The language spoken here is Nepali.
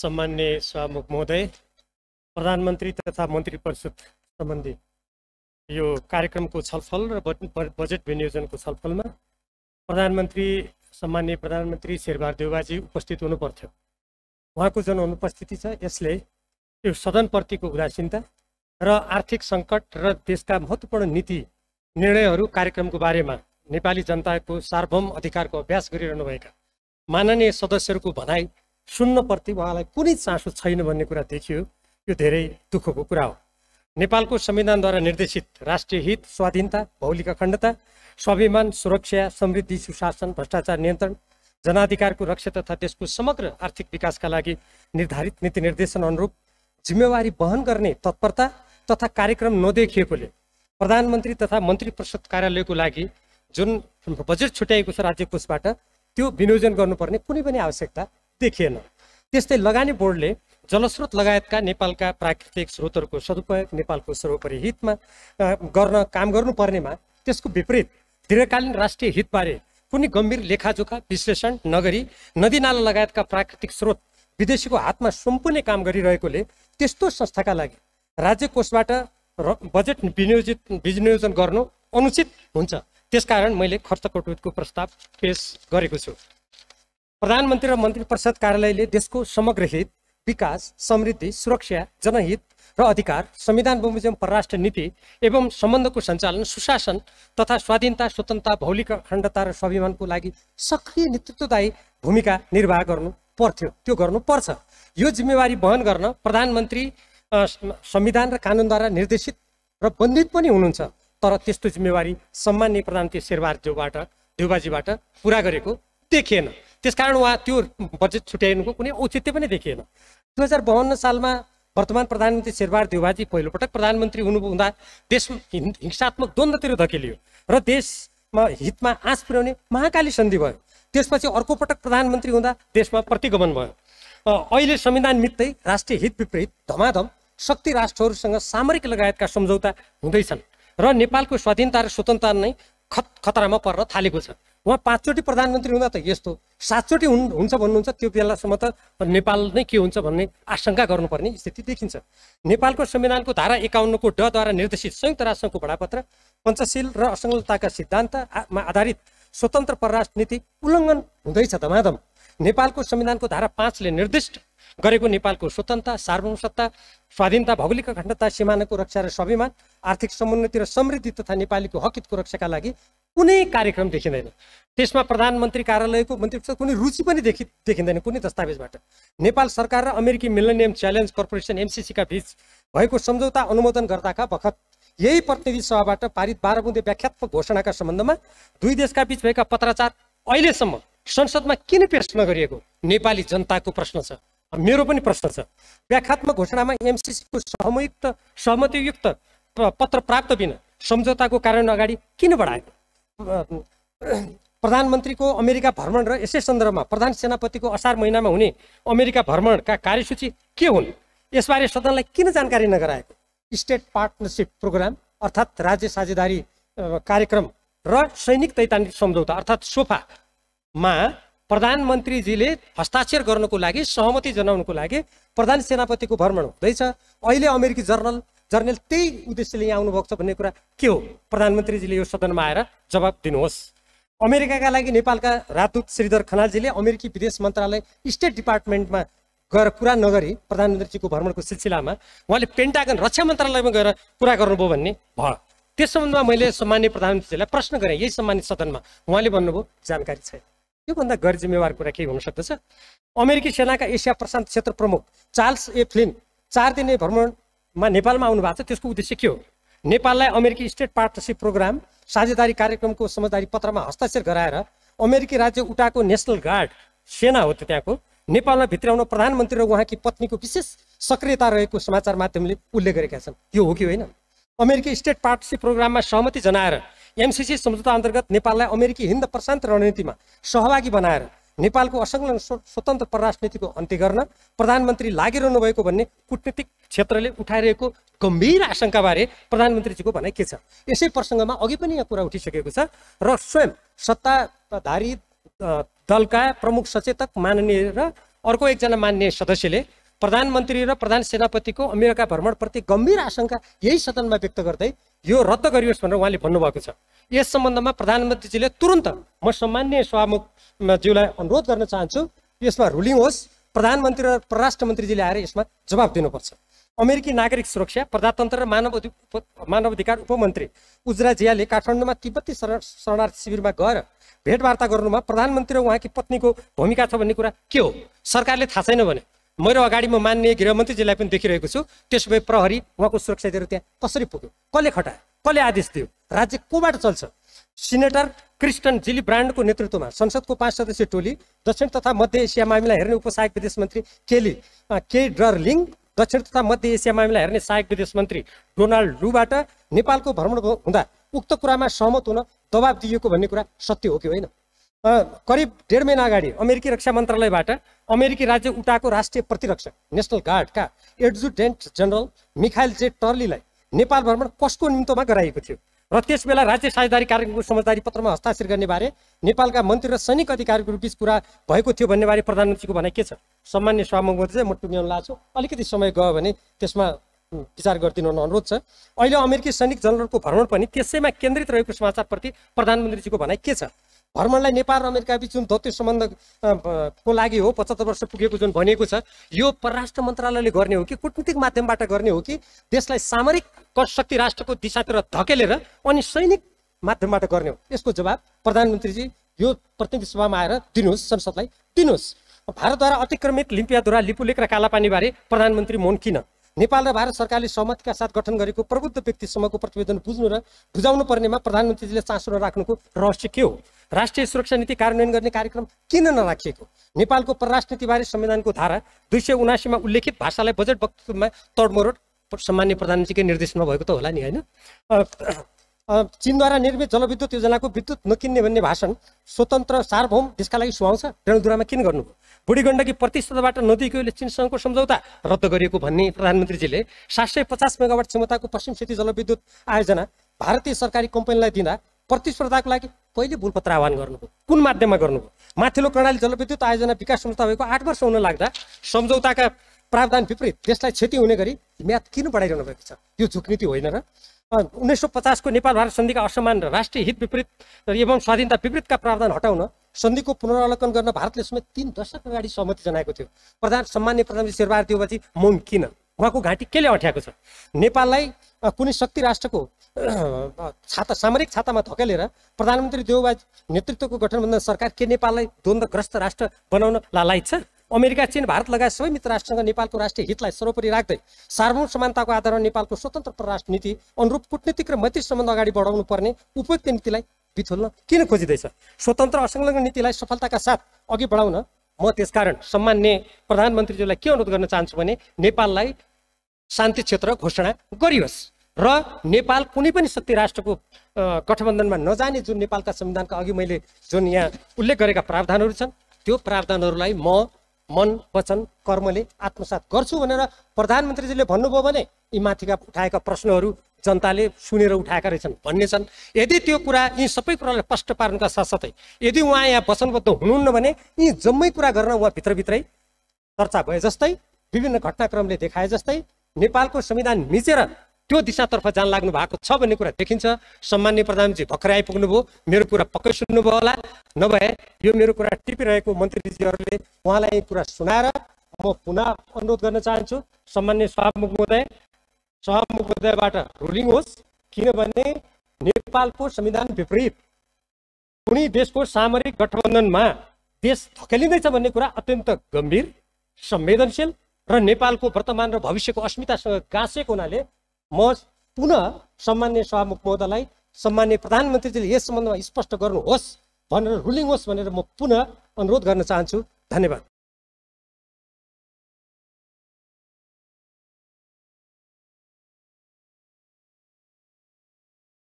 सम्मान्य सभामुख महोदय प्रधानमन्त्री तथा मन्त्री परिषद सम्बन्धी यो कार्यक्रमको छलफल र बजेट विनियोजनको छलफलमा प्रधानमन्त्री सम्मान्य प्रधानमन्त्री शेरबहादुर देवाजी उपस्थित हुनुपर्थ्यो उहाँको जुन अनुपस्थिति छ यसले यो सदनप्रतिको उदासीनता र आर्थिक सङ्कट र देशका महत्त्वपूर्ण नीति निर्णयहरू कार्यक्रमको बारेमा नेपाली जनताको सार्वभौम अधिकारको अभ्यास गरिरहनुभएका माननीय सदस्यहरूको भनाइ सुन्नप्रति उहाँलाई कुनै चासो छैन भन्ने कुरा देखियो यो धेरै दुःखको कुरा हो नेपालको संविधानद्वारा निर्देशित राष्ट्रिय हित स्वाधीनता भौलिक अखण्डता स्वाभिमान सुरक्षा समृद्धि सुशासन भ्रष्टाचार नियन्त्रण जनाधिकारको रक्षा तथा देशको समग्र आर्थिक विकासका लागि निर्धारित नीति निर्देशन अनुरूप जिम्मेवारी वहन गर्ने तत्परता तथा कार्यक्रम नदेखिएकोले प्रधानमन्त्री तथा मन्त्री परिषद कार्यालयको लागि जुन बजेट छुट्याएको छ राज्य कोषबाट त्यो विनियोजन गर्नुपर्ने कुनै पनि आवश्यकता देखिएन त्यस्तै लगानी बोर्डले जलस्रोत लगायतका नेपालका प्राकृतिक स्रोतहरूको सदुपयोग नेपालको सर्वोपरि हितमा गर्न काम गर्नुपर्नेमा त्यसको विपरीत दीर्घकालीन राष्ट्रिय हितबारे कुनै गम्भीर लेखाजोखा विश्लेषण नगरी नदीनाला लगायतका प्राकृतिक स्रोत विदेशीको हातमा सम्पूर्ण काम गरिरहेकोले त्यस्तो संस्थाका लागि राज्य कोषबाट र बजेट विनियोजित विनियोजन गर्नु अनुचित हुन्छ त्यसकारण मैले खर्च कटौतीको प्रस्ताव पेस गरेको छु प्रधानमन्त्री र मन्त्री परिषद कार्यालयले देशको समग्र हित विकास समृद्धि सुरक्षा जनहित र अधिकार संविधान बमोजिम परराष्ट्र नीति एवं सम्बन्धको सञ्चालन सुशासन तथा स्वाधीनता स्वतन्त्रता भौलिक अखण्डता र स्वाभिमानको लागि सक्रिय नेतृत्वदायी भूमिका निर्वाह गर्नु पर्थ्यो त्यो गर्नुपर्छ यो जिम्मेवारी वहन गर्न प्रधानमन्त्री संविधान र कानुनद्वारा निर्देशित र बन्धित पनि हुनुहुन्छ तर त्यस्तो जिम्मेवारी सम्मान्य प्रधानमन्त्री शेरबहादुर देवबाजीबाट पुरा गरेको देखिएन त्यसकारण उहाँ त्यो बजेट छुट्याइनुको कुनै औचित्य पनि देखिएन दुई हजार बाहन्न सालमा वर्तमान प्रधानमन्त्री शेरबहादुर देवाजी पहिलोपटक प्रधानमन्त्री हुनुहुँदा देश हिंसात्मक द्वन्द्वतिर धकेलियो र देशमा हितमा आँस पुर्याउने महाकाली सन्धि भयो त्यसपछि अर्को पटक प्रधानमन्त्री हुँदा देशमा प्रतिगमन भयो अहिले संविधान मित्तै राष्ट्रिय हित विपरीत धमाधम शक्ति राष्ट्रहरूसँग सामरिक लगायतका सम्झौता हुँदैछन् र नेपालको स्वाधीनता र स्वतन्त्रता नै खत खतरामा पर्न थालेको छ उहाँ पाँचचोटि प्रधानमन्त्री हुँदा त यस्तो सातचोटि हुन् हुन्छ भन्नुहुन्छ त्यो बेलासम्म त नेपाल नै के हुन्छ भन्ने आशंका गर्नुपर्ने स्थिति देखिन्छ नेपालको संविधानको धारा एकाउन्नको डद्वारा निर्देशित संयुक्त राष्ट्रसङ्घको बडापत्र पञ्चशील र असङ्गलताका सिद्धान्तमा आधारित स्वतन्त्र परराष्ट्र नीति उल्लङ्घन हुँदैछ धमाधम नेपालको संविधानको धारा पाँचले निर्दिष्ट गरेको नेपालको स्वतन्त्रता सार्वभौमसत्ता स्वाधीनता भौगोलिक अखण्डता सिमानाको रक्षा र स्वाभिमान आर्थिक समुन्नति र समृद्धि तथा नेपालीको हकितको रक्षाका लागि कुनै कार्यक्रम देखिँदैन त्यसमा प्रधानमन्त्री कार्यालयको मन्त्री कुनै रुचि पनि देखि देखिँदैन कुनै दस्तावेजबाट नेपाल सरकार र अमेरिकी मिलेनियम च्यालेन्ज कर्पोरेसन एमसिसीका बिच भएको सम्झौता अनुमोदन गर्दाका बखत यही प्रतिनिधि सभाबाट पारित बाह्र बुन्दे व्याख्यात्मक घोषणाका सम्बन्धमा दुई देशका बिच भएका पत्राचार अहिलेसम्म संसदमा किन पेश नगरिएको नेपाली जनताको प्रश्न छ मेरो पनि प्रश्न छ व्याख्यात्मक घोषणामा एमसिसीको सहमयुक्त सहमतियुक्त पत्र प्राप्त बिना सम्झौताको कारण अगाडि किन बढाएको प्रधानमन्त्रीको अमेरिका भ्रमण र यसै सन्दर्भमा प्रधान सेनापतिको असार महिनामा हुने अमेरिका भ्रमणका कार्यसूची के हुन् यसबारे सदनलाई किन जानकारी नगराएको स्टेट पार्टनरसिप प्रोग्राम अर्थात् राज्य साझेदारी कार्यक्रम र सैनिक तैतान्त्रिक सम्झौता अर्थात् सोफामा प्रधानमन्त्रीजीले हस्ताक्षर गर्नुको लागि सहमति जनाउनुको लागि प्रधान सेनापतिको भ्रमण हुँदैछ अहिले अमेरिकी जर्नल जर्नेल त्यही उद्देश्यले यहाँ आउनुभएको छ भन्ने कुरा के हो प्रधानमन्त्रीजीले यो सदनमा आएर जवाब दिनुहोस् अमेरिकाका लागि नेपालका राजदूत श्रीधर खनालजीले अमेरिकी विदेश मन्त्रालय स्टेट डिपार्टमेन्टमा गएर कुरा नगरी प्रधानमन्त्रीजीको भ्रमणको सिलसिलामा उहाँले पेन्टागन रक्षा मन्त्रालयमा गएर कुरा गर्नुभयो भन्ने भयो त्यस सम्बन्धमा मैले सम्मान्य प्रधानमन्त्रीजीलाई प्रश्न गरेँ यही सम्मानित सदनमा उहाँले भन्नुभयो जानकारी छैन योभन्दा गैर जिम्मेवार कुरा केही हुनसक्दछ अमेरिकी सेनाका एसिया प्रशान्त क्षेत्र प्रमुख चार्ल्स ए फ्लिन चार दिने भ्रमण मा नेपालमा आउनु भएको छ त्यसको उद्देश्य के हो नेपाललाई अमेरिकी स्टेट पार्टनरसिप प्रोग्राम साझेदारी कार्यक्रमको समझदारी पत्रमा हस्ताक्षर गराएर अमेरिकी राज्य उटाको नेसनल गार्ड सेना हो त्यो त्यहाँको नेपालमा भित्राउन प्रधानमन्त्री र उहाँकी पत्नीको विशेष सक्रियता रहेको समाचार माध्यमले उल्लेख गरेका छन् त्यो हो कि होइन अमेरिकी स्टेट पार्टनरसिप प्रोग्राममा सहमति जनाएर एमसिसी सम्झौता अन्तर्गत नेपाललाई अमेरिकी हिन्द प्रशान्त रणनीतिमा सहभागी बनाएर नेपालको असङ्लग्न स्वतन्त्र परराष्ट्र नीतिको अन्त्य गर्न प्रधानमन्त्री लागिरहनु भएको भन्ने कुटनीतिक क्षेत्रले उठाइरहेको गम्भीर आशङ्काबारे प्रधानमन्त्रीजीको भनाइ के छ यसै प्रसङ्गमा अघि पनि यहाँ कुरा उठिसकेको छ र स्वयं सत्ताधारी दलका प्रमुख सचेतक माननीय र अर्को एकजना मान्य सदस्यले प्रधानमन्त्री र प्रधान सेनापतिको अमेरिका भ्रमणप्रति गम्भीर आशंका यही सदनमा व्यक्त गर्दै यो रद्द गरियोस् भनेर उहाँले भन्नुभएको छ यस सम्बन्धमा प्रधानमन्त्रीजीले तुरन्त म सम्मान्य ज्यूलाई अनुरोध गर्न चाहन्छु यसमा रुलिङ होस् प्रधानमन्त्री र परराष्ट्र मन्त्रीजीले आएर यसमा जवाब दिनुपर्छ अमेरिकी नागरिक सुरक्षा प्रजातन्त्र र मानव मानवाधिकार उपमन्त्री उजरा जियाले काठमाडौँमा तिब्बती शरणार्थी शिविरमा गएर भेटवार्ता गर्नुमा प्रधानमन्त्री र उहाँकी पत्नीको भूमिका छ भन्ने कुरा के हो सरकारले थाहा छैन भने मेरो अगाडि म मान्ने गृहमन्त्रीजीलाई पनि देखिरहेको छु त्यसो भए प्रहरी उहाँको दिएर त्यहाँ कसरी पुग्यो कसले खटायो कसले आदेश दियो राज्य कोबाट चल्छ सिनेटर क्रिस्टन जिली ब्रान्डको नेतृत्वमा संसदको पाँच सदस्यीय टोली दक्षिण तथा मध्य एसिया मामिला हेर्ने उपसहायक विदेश मन्त्री केली के लिङ दक्षिण तथा मध्य एसिया मामिला हेर्ने सहायक विदेश मन्त्री डोनाल्ड लुबाट नेपालको भ्रमण हुँदा उक्त कुरामा सहमत हुन दबाब दिएको भन्ने कुरा सत्य हो कि होइन करिब डेढ महिना अगाडि अमेरिकी रक्षा मन्त्रालयबाट अमेरिकी राज्य उटाको राष्ट्रिय प्रतिरक्षक नेसनल गार्डका एडजुटेन्ट जनरल मिखाइल जे टर्लीलाई नेपाल भ्रमण कसको निम्तोमा गराएको थियो र त्यस बेला राज्य साझेदारी कार्यक्रमको समझदारी पत्रमा हस्ताक्षर गर्ने बारे नेपालका मन्त्री र सैनिक अधिकारीको बिच कुरा भएको थियो भन्ने बारे प्रधानमन्त्रीको भनाइ के छ सामान्य सभामुखमा चाहिँ म टुङ्ग्याउनु लाग्छु अलिकति समय गयो भने त्यसमा विचार गरिदिनु अनुरोध छ अहिले अमेरिकी सैनिक जनरलको भ्रमण पनि त्यसैमा केन्द्रित रहेको समाचारप्रति प्रधानमन्त्रीजीको भनाइ के छ भ्रमणलाई नेपाल र अमेरिका बिच जुन दौत्य सम्बन्धको लागि हो पचहत्तर वर्ष पुगेको जुन भनिएको छ यो परराष्ट्र मन्त्रालयले गर्ने हो कि कुटनीतिक माध्यमबाट गर्ने हो कि देशलाई सामरिक शक्ति राष्ट्रको दिशातिर धकेलेर अनि सैनिक माध्यमबाट गर्ने हो यसको जवाब प्रधानमन्त्रीजी यो प्रतिनिधि सभामा आएर दिनुहोस् संसदलाई दिनुहोस् भारतद्वारा अतिक्रमित लिम्पियाद्वारा लिपुलेक र कालापानीबारे प्रधानमन्त्री मौन किन नेपाल र भारत सरकारले सहमतिका साथ गठन गरेको प्रबुद्ध व्यक्तिसम्मको प्रतिवेदन बुझ्नु र बुझाउनु पर्नेमा प्रधानमन्त्रीजीले चासो नराख्नुको रहस्य के हो राष्ट्रिय सुरक्षा नीति कार्यान्वयन गर्ने कार्यक्रम किन नराखिएको नेपालको परराष्ट्र नीतिबारे संविधानको धारा दुई सय उनासीमा उल्लेखित भाषालाई बजेट वक्तव्यमा तडमरोड सामान्य प्रधानमन्त्रीकै निर्देशनमा भएको त होला नि होइन चिनद्वारा निर्मित जलविद्युत योजनाको विद्युत नकिन्ने भन्ने भाषण स्वतन्त्र सार्वभौम देशका लागि सुहाउँछ रेणुद्वारामा किन गर्नु बुढी गण्डकी प्रतिशतबाट नदिएकोले चिनसँगको सम्झौता रद्द गरिएको भन्ने प्रधानमन्त्रीजीले सात सय पचास मेगावाट क्षमताको पश्चिम सेती जलविद्युत आयोजना भारतीय सरकारी कम्पनीलाई दिँदा प्रतिस्पर्धाको लागि पहिले बुलपत्र आह्वान गर्नुभयो कुन माध्यममा गर्नुभयो माथिल्लो प्रणाली जलविद्युत आयोजना विकास संस्था भएको आठ वर्ष हुन लाग्दा सम्झौताका प्रावधान विपरीत देशलाई क्षति हुने गरी म्याथ किन बढाइरहनु भएको छ यो झुकनीति होइन र उन्नाइस सौ पचासको नेपाल भारत सन्धिका असमान र राष्ट्रिय हित विपरीत एवं स्वाधीनता विपरीतका प्रावधान हटाउन सन्धिको पुनरावलोकन गर्न भारतले समेत तिन दशक अगाडि सहमति जनाएको थियो प्रधान सम्मान्य प्रधानमन्त्री शेरबहादुर देवपछि मोम किन उहाँको घाँटी केले अट्याएको छ नेपाललाई कुनै शक्ति राष्ट्रको छाता सामरिक छातामा धकेलेर प्रधानमन्त्री देवबाजी नेतृत्वको गठनबन्धन सरकार के नेपाललाई द्वन्द्वग्रस्त राष्ट्र बनाउन लालायत छ अमेरिका चीन भारत लगायत सबै मित्र राष्ट्रसँग नेपालको राष्ट्रिय हितलाई सर्वोपरि राख्दै सार्वभौम समानताको आधारमा नेपालको स्वतन्त्र परराष्ट्र नीति अनुरूप कुटनीतिक र मैत्री सम्बन्ध अगाडि बढाउनु पर्ने उपयुक्त नीतिलाई बिथोल्न किन खोजिँदैछ स्वतन्त्र असंलग्न नीतिलाई सफलताका साथ अघि बढाउन म त्यसकारण सम्मान्य प्रधानमन्त्रीज्यूलाई के अनुरोध गर्न चाहन्छु भने नेपाललाई शान्ति क्षेत्र घोषणा गरियोस् र नेपाल कुनै पनि शक्ति राष्ट्रको गठबन्धनमा नजाने जुन नेपालका संविधानका अघि मैले जुन यहाँ उल्लेख गरेका प्रावधानहरू छन् त्यो प्रावधानहरूलाई म मन वचन कर्मले आत्मसात गर्छु भनेर प्रधानमन्त्रीजीले भन्नुभयो भने यी माथिका उठाएका प्रश्नहरू जनताले सुनेर उठाएका रहेछन् भन्ने छन् यदि त्यो कुरा यी सबै कुरालाई स्पष्ट पार्नुका साथसाथै यदि उहाँ यहाँ वचनबद्ध हुनुहुन्न भने यी जम्मै कुरा गर्न उहाँ भित्रभित्रै चर्चा भए जस्तै विभिन्न घटनाक्रमले देखाए जस्तै नेपालको संविधान मिचेर त्यो दिशातर्फ जान लाग्नु भएको छ भन्ने कुरा देखिन्छ सम्मान्य प्रधानमन्त्री भर्खरै आइपुग्नुभयो मेरो कुरा पक्कै सुन्नुभयो होला नभए यो मेरो कुरा टिपिरहेको मन्त्रीजीहरूले उहाँलाई कुरा सुनाएर म पुनः अनुरोध गर्न चाहन्छु सम्मान्य सभामुख महोदय सभामुख महोदयबाट रुलिङ होस् किनभने नेपालको संविधान विपरीत कुनै देशको सामरिक गठबन्धनमा देश थकेलिँदैछ भन्ने कुरा अत्यन्त गम्भीर संवेदनशील र नेपालको वर्तमान र भविष्यको अस्मितासँग गाँसेको हुनाले म पुनः सम्मान्य सभामुख महोदयलाई सम्मान्य प्रधानमन्त्रीजीले यस सम्बन्धमा स्पष्ट गर्नुहोस् भनेर रुलिङ होस् भनेर म पुनः अनुरोध गर्न चाहन्छु धन्यवाद